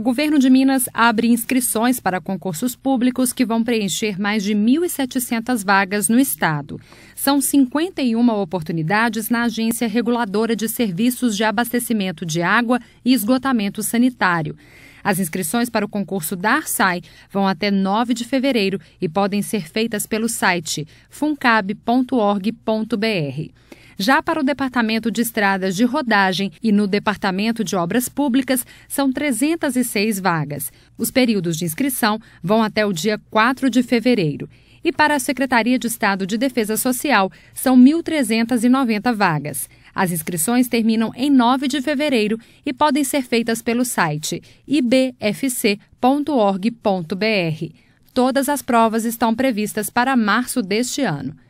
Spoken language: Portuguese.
O governo de Minas abre inscrições para concursos públicos que vão preencher mais de 1.700 vagas no estado. São 51 oportunidades na Agência Reguladora de Serviços de Abastecimento de Água e Esgotamento Sanitário. As inscrições para o concurso da Arsai vão até 9 de fevereiro e podem ser feitas pelo site funcab.org.br. Já para o Departamento de Estradas de Rodagem e no Departamento de Obras Públicas, são 306 vagas. Os períodos de inscrição vão até o dia 4 de fevereiro e para a Secretaria de Estado de Defesa Social são 1.390 vagas. As inscrições terminam em 9 de fevereiro e podem ser feitas pelo site ibfc.org.br. Todas as provas estão previstas para março deste ano.